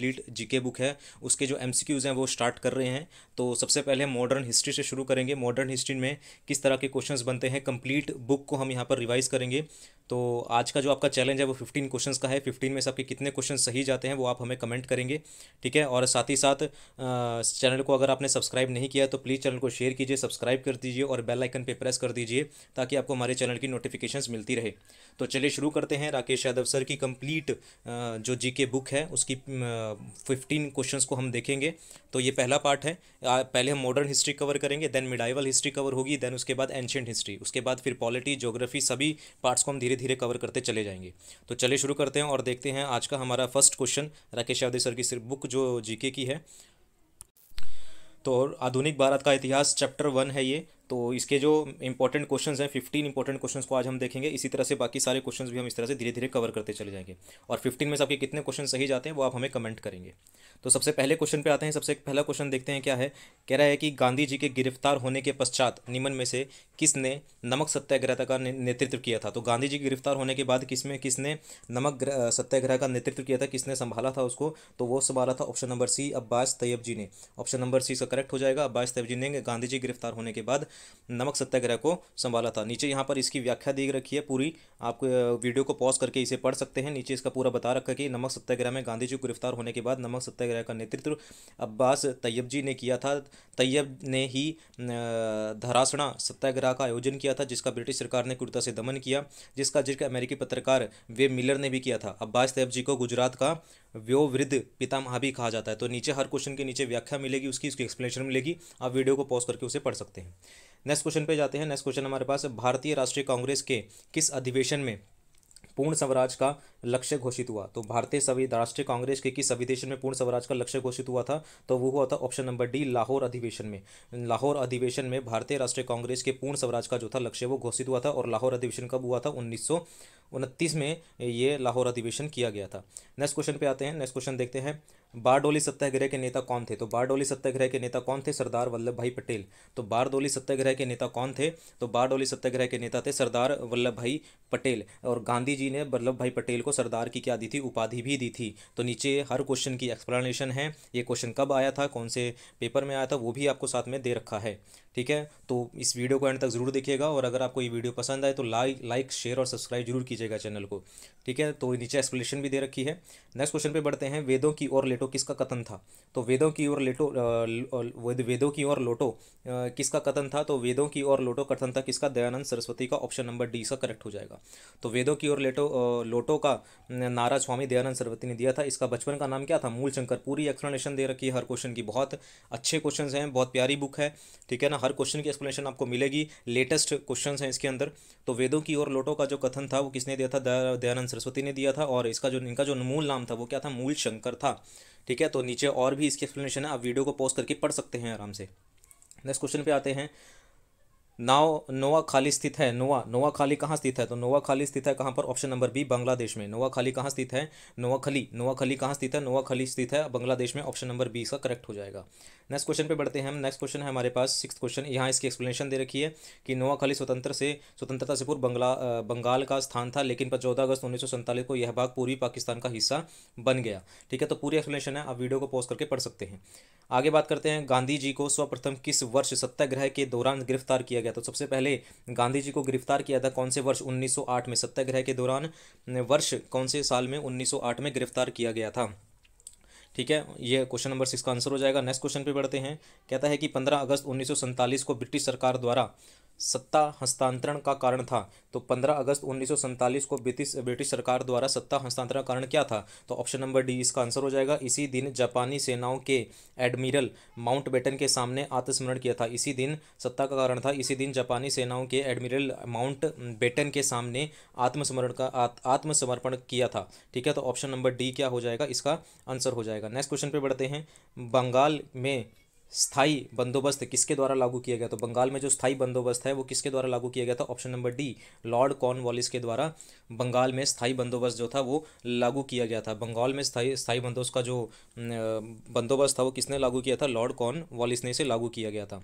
complete GK book है उसके जो एमसीक्यूज़ हैं वो स्टार्ट कर रहे हैं तो सबसे पहले हम मॉडर्न हिस्ट्री से शुरू करेंगे मॉडर्न हिस्ट्री में किस तरह के क्वेश्चन बनते हैं कंप्लीट बुक को हम यहाँ पर रिवाइज़ करेंगे तो आज का जो आपका चैलेंज है वो फिफ्टीन क्वेश्चंस का है फिफ्टीन में से आपके कितने क्वेश्चन सही जाते हैं वो आप हमें कमेंट करेंगे ठीक है और साथ ही साथ चैनल को अगर आपने सब्सक्राइब नहीं किया तो प्लीज़ चैनल को शेयर कीजिए सब्सक्राइब कर दीजिए और बेल आइकन पे प्रेस कर दीजिए ताकि आपको हमारे चैनल की नोटिफिकेशंस मिलती रहे तो चलिए शुरू करते हैं राकेश यादव सर की कंप्लीट जो जी के बुक है उसकी फिफ्टीन क्वेश्चन को हम देखेंगे तो ये पहला पार्ट है पहले हम मॉडर्न हिस्ट्री कवर करेंगे देन मिडाइवल हिस्ट्री कवर होगी देन उसके बाद एंशेंट हिस्ट्री उसके बाद फिर पॉलिटी जोग्राफी सभी पार्ट्स को हम धीरे धीरे कवर करते चले जाएंगे तो चले शुरू करते हैं और देखते हैं आज का हमारा first question Rakesh Yadav sir की सिर्फ बुक जो जीके की है तो आधुनिक भारत का इतिहास चैप्टर वन है ये तो इसके जो इंपॉर्टेंट क्वेश्चन हैं फिफ्टीन इंपॉर्टेंट क्वेश्चन को आज हम देखेंगे इसी तरह से बाकी सारे क्वेश्चन भी हम इस तरह से धीरे धीरे कवर करते चले जाएंगे और फिफ्टीन में से आपके कितने क्वेश्चन सही जाते हैं वो आप हमें कमेंट करेंगे तो सबसे पहले क्वेश्चन पे आते हैं सबसे पहला क्वेश्चन देखते हैं क्या है कह रहा है कि गांधी जी के गिरफ्तार होने के पश्चात निमन में से किसने नमक सत्याग्रह का नेतृत्व किया था तो गांधी जी गिरफ्तार होने के बाद किसमें किसने नमक सत्याग्रह का नेतृत्व किया था किसने संभाला था उसको तो वो संभाला था option number C Abbas Tyabji ने ऑप्शन नंबर सी इसका करेक्ट हो जाएगा अब्बास तैयब जी ने गांधी जी गिरफ्तार होने के बाद नमक सत्याग्रह को संभाला था नीचे यहाँ पर इसकी व्याख्या दी रखी है पूरी आप वीडियो को पॉज करके इसे पढ़ सकते हैं नीचे इसका पूरा बता रखा कि नमक सत्याग्रह में गांधी जी गिरफ्तार होने के बाद नमक सत्याग्रह का नेतृत्व अब्बास तैयब जी ने किया था तैयब ने ही धरासणा सत्याग्रह का आयोजन किया था जिसका ब्रिटिश सरकार ने कुर्ता से दमन किया जिसका जिक्र अमेरिकी पत्रकार वे मिलर ने भी किया था अब्बास तैयब जी को गुजरात का व्योवृद्ध पितामह भी कहा जाता है तो नीचे हर क्वेश्चन के नीचे व्याख्या मिलेगी उसकी उसकी एक्सप्लेनेशन मिलेगी आप वीडियो को पॉज करके उसे पढ़ सकते हैं नेक्स्ट क्वेश्चन पे जाते हैं नेक्स्ट क्वेश्चन हमारे पास भारतीय राष्ट्रीय कांग्रेस के किस अधिवेशन में पूर्ण स्वराज का लक्ष्य घोषित हुआ तो भारतीय सभी राष्ट्रीय कांग्रेस के किस अधिवेशन में पूर्ण स्वराज का लक्ष्य घोषित हुआ था तो वो हुआ था ऑप्शन नंबर डी लाहौर अधिवेशन में लाहौर अधिवेशन में भारतीय राष्ट्रीय कांग्रेस के पूर्ण स्वराज का जो था लक्ष्य वो घोषित हुआ था और लाहौर अधिवेशन कब हुआ था उन्नीस उनतीस में ये लाहौर अधिवेशन किया गया था नेक्स्ट क्वेश्चन पे आते हैं नेक्स्ट क्वेश्चन देखते हैं बारडोली सत्याग्रह के नेता कौन थे तो बारडोली सत्याग्रह के नेता कौन थे सरदार वल्लभ भाई पटेल तो बारडोली सत्याग्रह के नेता कौन थे तो बारडोली सत्याग्रह के नेता थे सरदार वल्लभ भाई पटेल और गांधी जी ने वल्लभ भाई पटेल को सरदार की क्या दी थी उपाधि भी दी थी तो नीचे हर क्वेश्चन की एक्सप्लेनेशन है ये क्वेश्चन कब आया था कौन से पेपर में आया था वो भी आपको साथ में दे रखा है ठीक है तो इस वीडियो को एंड तक ज़रूर देखिएगा और अगर आपको ये वीडियो पसंद आए तो लाइक लाइक शेयर और सब्सक्राइब जरूर कीजिएगा चैनल को ठीक है तो नीचे एक्सप्लेनेशन भी दे रखी है नेक्स्ट क्वेश्चन पे बढ़ते हैं वेदों की ओर लेटो किसका कथन था तो वेदों की ओर लेटो वेदों की ओर लोटो किसका कथन था तो वेदों की ओर लोटो कथन था किसका दयानंद सरस्वती का ऑप्शन नंबर डी इसका करेक्ट हो जाएगा तो वेदों की ओर लेटो लोटो का नारा स्वामी दयानंद सरस्वती ने दिया था इसका बचपन का नाम क्या था मूल शंकर पूरी एक्सप्लेनेशन दे रखी है हर क्वेश्चन की बहुत अच्छे क्वेश्चन हैं बहुत प्यारी बुक है ठीक है ना हर क्वेश्चन की एक्सप्लेनेशन आपको मिलेगी लेटेस्ट क्वेश्चन हैं इसके अंदर तो वेदों की ओर लोटो का जो कथन था वो किसने दिया था दयानंद सरस्वती ने दिया था और इसका जो इनका जो मूल नाम था वो क्या था मूल शंकर था ठीक है तो नीचे और भी इसकी एक्सप्लेनेशन है आप वीडियो को पॉज करके पढ़ सकते हैं आराम से नेक्स्ट क्वेश्चन पे आते हैं नाव नोवा खाली स्थित है नोवा नोवा खाली कहाँ स्थित है तो नोवा खाली स्थित है कहाँ पर ऑप्शन नंबर बी बांग्लादेश में नोवा खाली कहाँ स्थित है नोवा खली नोवा खली कहाँ स्थित है नोवा खली स्थित है बांग्लादेश में ऑप्शन नंबर बी इसका करेक्ट हो जाएगा नेक्स्ट क्वेश्चन पे बढ़ते हैं हम नेक्स्ट क्वेश्चन है हमारे पास सिक्स क्वेश्चन यहाँ इसकी एक्सप्लेनेशन दे रखी है कि नोवा खाली स्वतंत्र से स्वतंत्रता से पूर्व बंगला बंगाल का स्थान था लेकिन चौदह अगस्त उन्नीस को यह भाग पूर्वी पाकिस्तान का हिस्सा बन गया ठीक है तो पूरी एक्सप्लेनेशन है आप वीडियो को पॉज करके पढ़ सकते हैं आगे बात करते हैं गांधी जी को स्वप्रथम किस वर्ष सत्याग्रह के दौरान गिरफ्तार किया गया गया तो सबसे पहले गांधी जी को गिरफ्तार किया था कौन से वर्ष 1908 में सत्याग्रह के दौरान वर्ष कौन से साल में 1908 में गिरफ्तार किया गया था ठीक है ये क्वेश्चन नंबर सिक्स का आंसर हो जाएगा नेक्स्ट क्वेश्चन पे बढ़ते हैं कहता है कि पंद्रह अगस्त उन्नीस को ब्रिटिश सरकार द्वारा सत्ता हस्तांतरण का कारण था तो 15 अगस्त उन्नीस को ब्रिटिश ब्रिटिश सरकार द्वारा सत्ता हस्तांतरण का कारण क्या था तो ऑप्शन नंबर डी इसका आंसर हो जाएगा इसी दिन जापानी सेनाओं के एडमिरल माउंट बेटन के सामने आत्मस्मरण किया था इसी दिन सत्ता का कारण था इसी दिन जापानी सेनाओं के एडमिरल माउंट बेटन के सामने आत्मसमरण का आत, आत्मसमर्पण किया था ठीक है तो ऑप्शन नंबर डी क्या हो जाएगा इसका आंसर हो जाएगा नेक्स्ट क्वेश्चन पर बढ़ते हैं बंगाल में स्थाई बंदोबस्त किसके द्वारा लागू किया गया तो बंगाल में जो स्थाई बंदोबस्त है वो किसके द्वारा लागू किया गया था option number D Lord Cornwallis के द्वारा बंगाल में स्थाई बंदोबस्त जो था वो लागू किया गया था बंगाल में स्थाई स्थाई बंदोबस्त का जो बंदोबस्त था वो किसने लागू किया था लॉर्ड कॉर्न वॉलिस ने इसे लागू किया गया था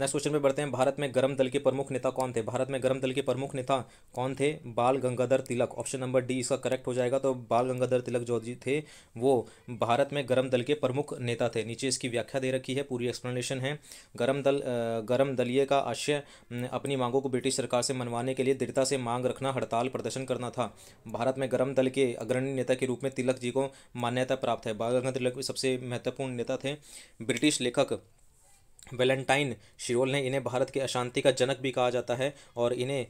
नेक्स्ट क्वेश्चन में बढ़ते हैं भारत में गर्म दल के प्रमुख नेता कौन थे भारत में गर्म दल के प्रमुख नेता कौन थे Bal Gangadhar Tilak option number D इसका करेक्ट हो जाएगा तो बाल गंगाधर तिलक जो जी थे वो भारत में गर्म दल के प्रमुख नेता थे नीचे इसकी व्याख्या दे रखी है पूरी एक्सप्लेनेशन है गर्म दल गर्म दलीय का आशय अपनी मांगों को ब्रिटिश सरकार से मनवाने के लिए दृढ़ता से मांग रखना हड़ताल प्रदर्शन करना था भारत में गर्म दल के अग्रणी नेता के रूप में तिलक जी को मान्यता प्राप्त है बाल गंगाधर तिलक सबसे महत्वपूर्ण नेता थे ब्रिटिश लेखक वेलेंटाइन शिरोल ने इन्हें भारत के अशांति का जनक भी कहा जाता है और इन्हें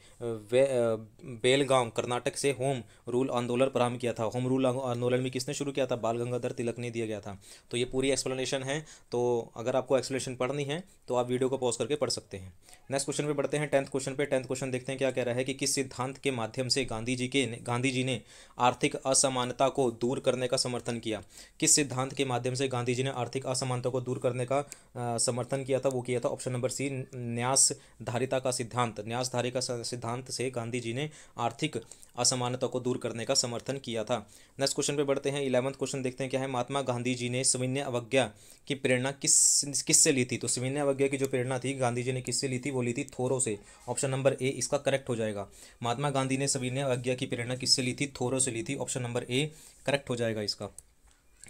बेलगांव कर्नाटक से होम रूल आंदोलन प्रारंभ किया था होम रूल आंदोलन भी किसने शुरू किया था बाल गंगाधर तिलक ने दिया गया था तो ये पूरी एक्सप्लेनेशन है तो अगर आपको एक्सप्लेनेशन पढ़नी है तो आप वीडियो को पॉज करके पढ़ सकते हैं नेक्स्ट क्वेश्चन पर बढ़ते हैं टेंथ क्वेश्चन पर टेंथ क्वेश्चन देखते हैं क्या कह रहा है कि किस सिद्धांत के माध्यम से गांधी जी के गांधी जी ने आर्थिक असमानता को दूर करने का समर्थन किया किस सिद्धांत के माध्यम से गांधी जी ने आर्थिक असमानता को दूर करने का समर्थन किया था वो किया था ऑप्शन नंबर सी न्यास धारिता का सिद्धांत न्यास धारी का सिद्धांत से गांधी जी ने आर्थिक असमानता को दूर करने का समर्थन किया था नेक्स्ट क्वेश्चन पे बढ़ते हैं इलेवंथ क्वेश्चन देखते हैं क्या है महात्मा गांधी जी ने सविन्य अवज्ञा की प्रेरणा किस किससे ली थी तो सविन्य अवज्ञा की जो प्रेरणा थी गांधी जी ने किससे ली थी वो ली थी थोरो से ऑप्शन नंबर ए इसका करेक्ट हो जाएगा महात्मा गांधी ने सविन्य अवज्ञा की प्रेरणा किससे ली थी थोरो से ली थी ऑप्शन नंबर ए करेक्ट हो जाएगा इसका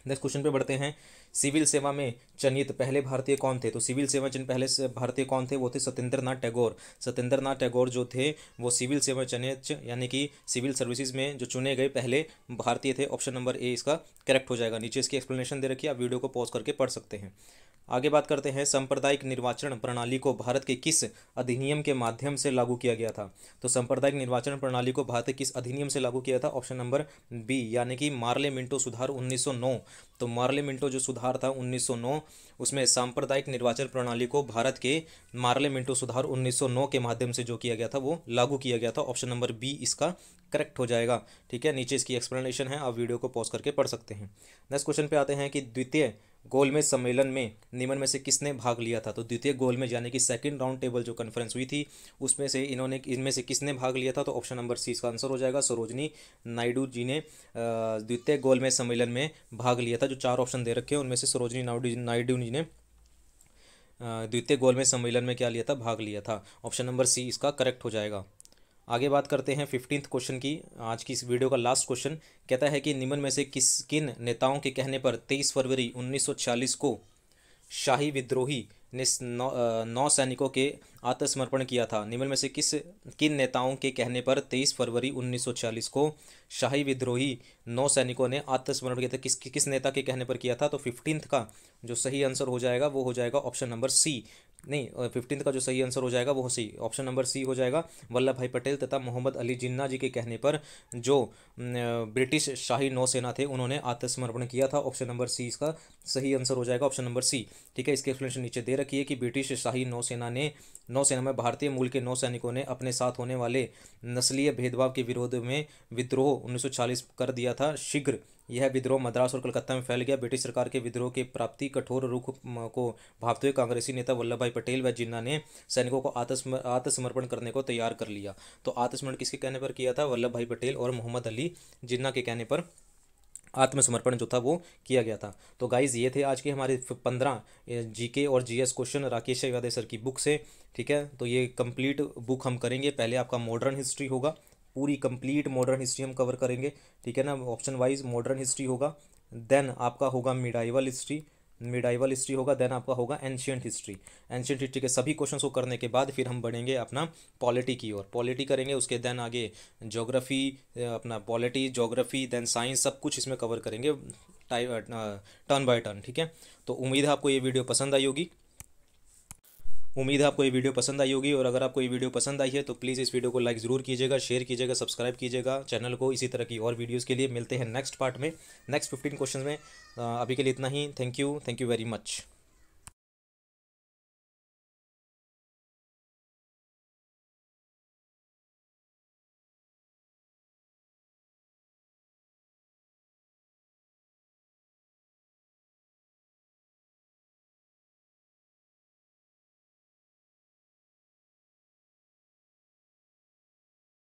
नेक्स्ट क्वेश्चन पे बढ़ते हैं सिविल सेवा में चयनित पहले भारतीय कौन थे तो सिविल सेवा चयन पहले से भारतीय कौन थे वो थे सत्येंद्र नाथ टैगोर सत्येंद्र नाथ टैगोर जो थे वो सिविल सेवा चयनित यानी कि सिविल सर्विसेज में जो चुने गए पहले भारतीय थे ऑप्शन नंबर ए इसका करेक्ट हो जाएगा नीचे इसकी एक्सप्लेनेशन दे रखिए आप वीडियो को पॉज करके पढ़ सकते हैं आगे बात करते हैं सांप्रदायिक निर्वाचन प्रणाली को भारत के किस अधिनियम के माध्यम से लागू किया गया था तो सांप्रदायिक निर्वाचन प्रणाली को भारत के किस अधिनियम से लागू किया था ऑप्शन नंबर बी यानी कि मार्ले मिंटो सुधार 1909 तो मार्ले मिंटो जो सुधार था 1909 उसमें सांप्रदायिक निर्वाचन प्रणाली को भारत के मार्ले मिंटो सुधार उन्नीस के माध्यम से जो किया गया था वो लागू किया गया था ऑप्शन नंबर बी इसका करेक्ट हो जाएगा ठीक है नीचे इसकी एक्सप्लेनेशन है आप वीडियो को पॉज करके पढ़ सकते हैं नेक्स्ट क्वेश्चन पे आते हैं कि द्वितीय गोलमेज सम्मेलन में निमन में से किसने भाग लिया था तो द्वितीय गोल में यानी कि सेकंड राउंड टेबल जो कॉन्फ्रेंस हुई थी उसमें से इन्होंने इनमें से किसने भाग लिया था तो ऑप्शन नंबर सी इसका आंसर हो जाएगा सरोजनी नायडू जी ने द्वितीय गोलमेज सम्मेलन में भाग लिया था जो चार ऑप्शन दे रखे हैं उनमें से सरोजनी नायडू नायडू जी ने द्वितीय गोलमेज सम्मेलन में क्या लिया था भाग लिया था ऑप्शन नंबर सी इसका करेक्ट हो जाएगा आगे बात करते हैं फिफ्टींथ क्वेश्चन की आज की इस वीडियो का लास्ट क्वेश्चन कहता है कि निम्न में से किस किन नेताओं के कहने पर 23 फरवरी 1940 को शाही विद्रोही ने नौ, नौ सैनिकों के आत्मसमर्पण किया था निम्न में से किस किन नेताओं के कहने पर 23 फरवरी 1940 को शाही विद्रोही नौ सैनिकों ने आत्मसमर्पण किया था किस किस नेता के कहने पर किया था तो फिफ्टींथ का जो सही आंसर हो जाएगा वो हो जाएगा ऑप्शन नंबर सी नहीं फिफ्टीन का जो सही आंसर हो जाएगा वो हो ऑप्शन नंबर सी हो जाएगा वल्लभ भाई पटेल तथा मोहम्मद अली जिन्ना जी के कहने पर जो ब्रिटिश शाही नौसेना थे उन्होंने आत्मसमर्पण किया था ऑप्शन नंबर सी इसका सही आंसर हो जाएगा ऑप्शन नंबर सी ठीक है इसके एक्सप्लेनेशन नीचे दे रखी है कि ब्रिटिश शाही नौसेना ने नौसेना में भारतीय मूल के नौ सैनिकों ने अपने साथ होने वाले नस्लीय भेदभाव के विरोध में विद्रोह 1940 कर दिया था शीघ्र यह विद्रोह मद्रास और कलकत्ता में फैल गया ब्रिटिश सरकार के विद्रोह के प्राप्ति कठोर रुख को भागते हुए कांग्रेसी नेता वल्लभ भाई पटेल व जिन्ना ने सैनिकों को आत्मसमर्पण करने को तैयार कर लिया तो आत्मसमर्पण किसके कहने पर किया था वल्लभ भाई पटेल और मोहम्मद अली जिन्ना के कहने पर आत्मसमर्पण जो था वो किया गया था तो गाइज ये थे आज के हमारे पंद्रह जीके और GS question Rakesh Yadav sir की बुक से ठीक है तो ये कंप्लीट बुक हम करेंगे पहले आपका मॉडर्न हिस्ट्री होगा पूरी कंप्लीट मॉडर्न हिस्ट्री हम कवर करेंगे ठीक है ना ऑप्शन वाइज मॉडर्न हिस्ट्री होगा देन आपका होगा मिडाइवल हिस्ट्री मिडाइवल हिस्ट्री होगा देन आपका होगा एंशियंट हिस्ट्री एंशियंट हिस्ट्री के सभी क्वेश्चन को करने के बाद फिर हम बढ़ेंगे अपना पॉलिटी की ओर पॉलिटी करेंगे उसके देन आगे जोग्राफी अपना पॉलिटी जोग्राफी देन साइंस सब कुछ इसमें कवर करेंगे टाइम टर्न बाय टर्न ठीक है तो उम्मीद है आपको ये वीडियो पसंद आई होगी उम्मीद है आपको ये वीडियो पसंद आई होगी और अगर आपको ये वीडियो पसंद आई है तो प्लीज़ इस वीडियो को लाइक ज़रूर कीजिएगा शेयर कीजिएगा सब्सक्राइब कीजिएगा चैनल को इसी तरह की और वीडियोज़ के लिए मिलते हैं नेक्स्ट पार्ट में नेक्स्ट फिफ्टीन क्वेश्चन में अभी के लिए इतना ही thank you thank you very much